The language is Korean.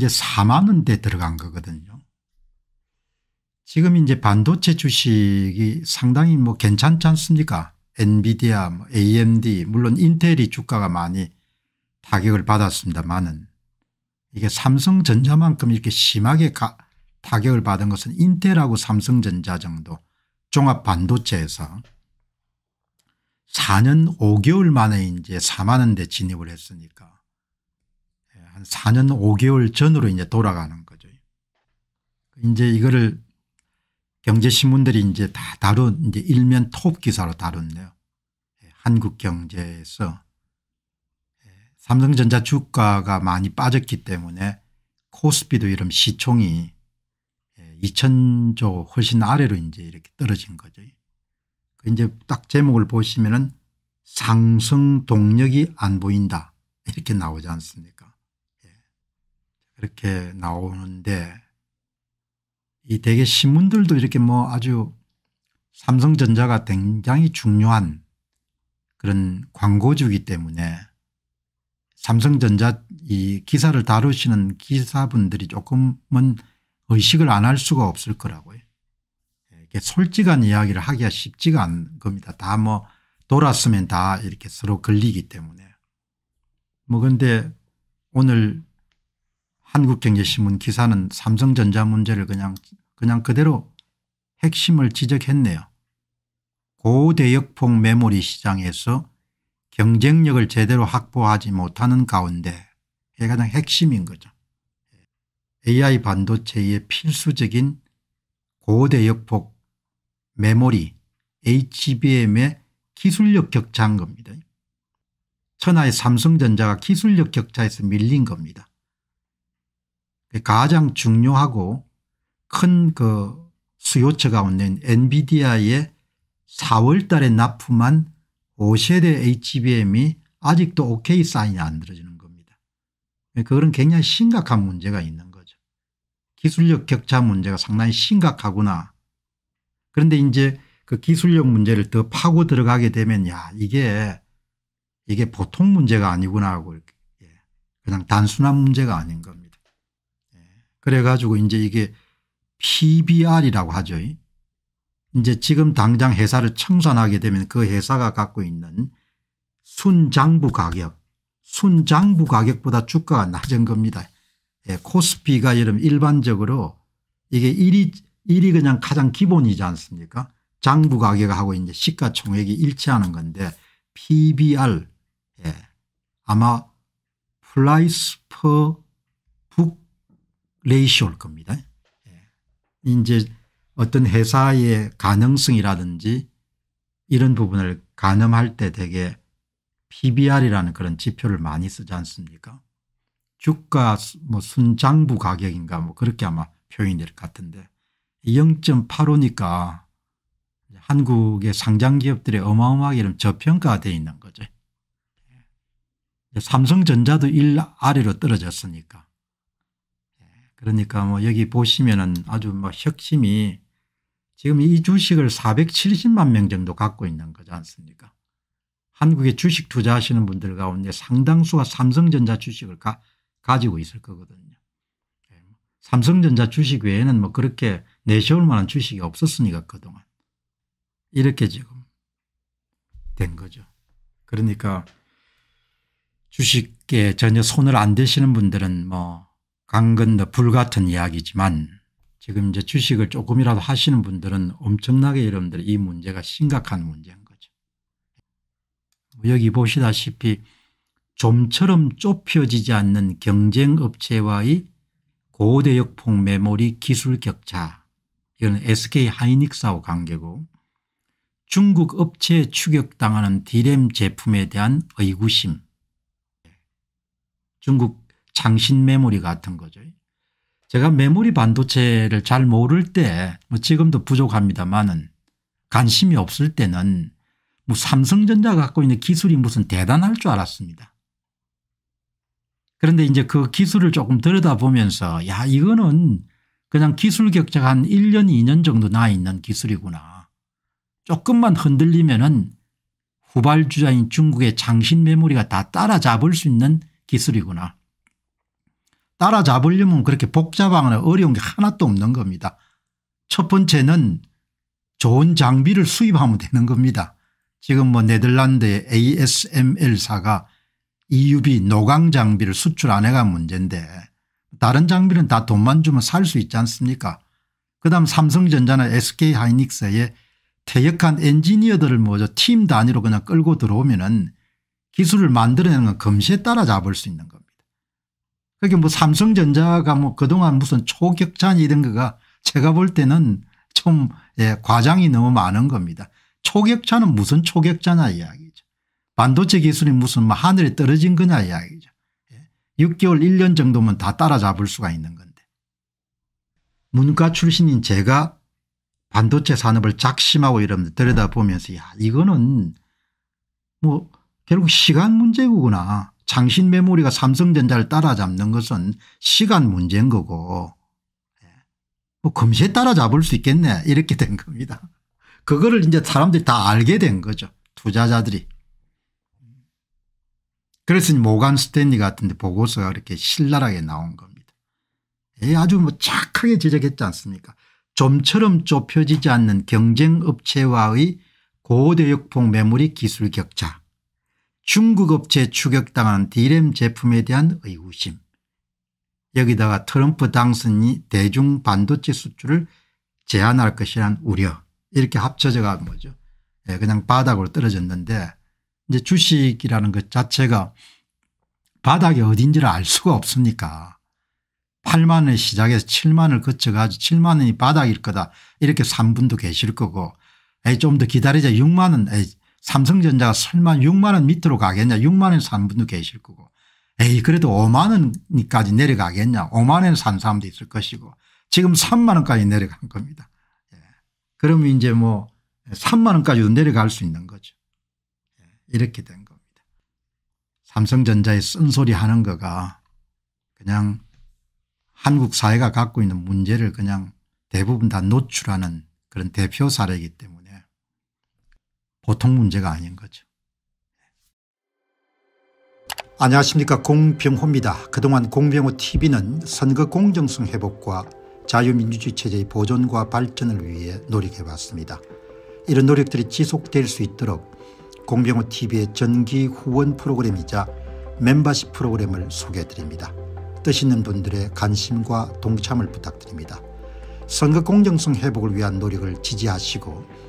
이제 4만 원대 들어간 거거든요. 지금 이제 반도체 주식이 상당히 뭐 괜찮지 않습니까? 엔비디아, AMD, 뭐 물론 인텔이 주가가 많이 타격을 받았습니다만은 이게 삼성전자만큼 이렇게 심하게 타격을 받은 것은 인텔하고 삼성전자 정도 종합 반도체에서 4년 5개월 만에 이제 4만 원대 진입을 했으니까 한 4년 5개월 전으로 이제 돌아가는 거죠. 이제 이거를 경제신문들이 이제 다 다룬 이제 일면 톱 기사로 다룬네요. 예, 한국 경제에서 예, 삼성전자 주가가 많이 빠졌기 때문에 코스피도 이런 시총이 2000조 예, 훨씬 아래로 이제 이렇게 떨어진 거죠. 그 이제 딱 제목을 보시면은 상승 동력이 안 보인다 이렇게 나오지 않습니까? 그렇게 나오는데 이 대개 신문들도 이렇게 뭐 아주 삼성전자가 굉장히 중요한 그런 광고주이기 때문에 삼성전자 이 기사를 다루시는 기사분들이 조금은 의식을 안 할 수가 없을 거라고요. 이게 솔직한 이야기를 하기가 쉽지가 않은 겁니다. 다 뭐 돌았으면 다 이렇게 서로 걸리기 때문에. 뭐 근데 오늘 한국경제신문 기사는 삼성전자 문제를 그냥 그냥 그대로 핵심을 지적했네요. 고대역폭 메모리 시장에서 경쟁력을 제대로 확보하지 못하는 가운데 이게 가장 핵심인 거죠. AI 반도체의 필수적인 고대역폭 메모리 HBM의 기술력 격차인 겁니다. 천하의 삼성전자가 기술력 격차에서 밀린 겁니다. 그러니까 가장 중요하고 큰 그 수요처 가운데 엔비디아의 4월 달에 납품한 5세대 HBM이 아직도 OK 사인이 안 들어지는 겁니다. 예, 그런 굉장히 심각한 문제가 있는 거죠. 기술력 격차 문제가 상당히 심각하구나. 그런데 이제 그 기술력 문제를 더 파고 들어가게 되면 야 이게 이게 보통 문제가 아니구나 하고 예, 그냥 단순한 문제가 아닌 겁니다. 그래가지고 이제 이게 PBR이라고 하죠. 이제 지금 당장 회사를 청산하게 되면 그 회사가 갖고 있는 순장부 가격 순장부 가격보다 주가가 낮은 겁니다. 예, 코스피가 여러분 일반적으로 이게 1이, 1이 그냥 가장 기본이지 않습니까 장부 가격하고 이제 시가총액이 일치하는 건데 PBR 예, 아마 플라이스 퍼 레이시올 겁니다. 예. 이제 어떤 회사의 가능성이라든지 이런 부분을 가늠할 때 되게 PBR이라는 그런 지표를 많이 쓰지 않습니까? 주가 뭐 순장부 가격인가 뭐 그렇게 아마 표현이 될 같은데 0.85니까 한국의 상장 기업들이 어마어마하게 저평가되어 있는 거죠. 예. 삼성전자도 1 아래로 떨어졌으니까 그러니까 뭐 여기 보시면은 아주 뭐 혁신이 지금 이 주식을 470만 명 정도 갖고 있는 거지 않습니까? 한국에 주식 투자하시는 분들 가운데 상당수가 삼성전자 주식을 가, 가지고 있을 거거든요. 예, 뭐 삼성전자 주식 외에는 뭐 그렇게 내세울 만한 주식이 없었으니까 그동안 이렇게 지금 된 거죠. 그러니까 주식에 전혀 손을 안 대시는 분들은 뭐 강건더불 같은 이야기지만 지금 이제 주식을 조금이라도 하시는 분들은 엄청나게 여러분들 이 문제가 심각한 문제인 거죠. 여기 보시다시피 좀처럼 좁혀지지 않는 경쟁업체와의 고대역폭 메모리 기술 격차 이건 SK 하이닉스하고 관계고 중국 업체에 추격당하는 디램 제품에 대한 의구심 중국 장신 메모리 같은 거죠. 제가 메모리 반도체를 잘 모를 때뭐 지금도 부족합니다만은 관심이 없을 때는 뭐삼성전자 갖고 있는 기술이 무슨 대단할 줄 알았습니다. 그런데 이제 그 기술을 조금 들여다보면서 야 이거는 그냥 기술 격차가 한 1년 2년 정도 나 있는 기술이구나. 조금만 흔들리면 은 후발주자인 중국의 장신 메모리가 다 따라잡을 수 있는 기술이구나. 따라잡으려면 그렇게 복잡하거나 어려운 게 하나도 없는 겁니다. 첫 번째는 좋은 장비를 수입하면 되는 겁니다. 지금 뭐 네덜란드의 ASML사가 EUB 노광 장비를 수출 안 해가 문제인데 다른 장비는 다 돈만 주면 살 수 있지 않습니까 그다음 삼성전자나 SK하이닉스의 퇴역한 엔지니어들을 뭐죠 팀 단위로 그냥 끌고 들어오면 은 기술을 만들어내는 건 금시에 따라잡을 수 있는 겁니다. 그게 뭐 삼성전자가 뭐 그동안 무슨 초격전이 이런 거가 제가 볼 때는 좀 예, 과장이 너무 많은 겁니다. 초격전은 무슨 초격차냐 이야기죠. 반도체 기술이 무슨 뭐 하늘에 떨어진 거냐 이야기죠. 예. 6개월 1년 정도면 다 따라잡을 수가 있는 건데. 문과 출신인 제가 반도체 산업을 작심하고 이러면 서 들여다보면서 야 이거는 뭐 결국 시간 문제구나. 장신 메모리가 삼성전자를 따라잡는 것은 시간 문제인 거고 예. 뭐 금세 따라잡을 수 있겠네 이렇게 된 겁니다. 그거를 이제 사람들이 다 알게 된 거죠. 투자자들이. 그래서 모간 스탠리 같은 데 보고서가 이렇게 신랄하게 나온 겁니다. 예, 아주 뭐 착하게 지적했지 않습니까 좀처럼 좁혀지지 않는 경쟁업체와의 고대역폭 메모리 기술 격차 중국 업체 추격당한 디램 제품에 대한 의구심 여기다가 트럼프 당선이 대중 반도체 수출을 제한할 것이란 우려 이렇게 합쳐져가 뭐죠. 예, 그냥 바닥으로 떨어졌는데 이제 주식이라는 것 자체가 바닥이 어딘지를 알 수가 없으니까 8만 원에시작해서 7만을 거쳐가지고 7만 원이 바닥일 거다 이렇게 3분도 계실 거고 좀 더 기다리자 6만 원 삼성전자가 설마 6만 원 밑으로 가겠냐 6만 원에 산 분도 계실 거고 에이 그래도 5만 원까지 내려가겠냐 5만 원에 산 사람도 있을 것이고 지금 3만 원까지 내려간 겁니다. 예. 그러면 이제 뭐 3만 원까지도 내려갈 수 있는 거죠. 예. 이렇게 된 겁니다. 삼성전자에 쓴소리 하는 거가 그냥 한국 사회가 갖고 있는 문제를 그냥 대부분 다 노출하는 그런 대표 사례이기 때문에 보통 문제가 아닌 거죠. 안녕하십니까 공병호입니다. 그동안 공병호 tv는 선거 공정성 회복과 자유민주주의 체제의 보존과 발전을 위해 노력해왔습니다. 이런 노력들이 지속될 수 있도록 공병호 tv의 전기 후원 프로그램이자 멤버십 프로그램을 소개해드립니다. 뜻 있는 분들의 관심과 동참을 부탁드립니다. 선거 공정성 회복을 위한 노력을 지지하시고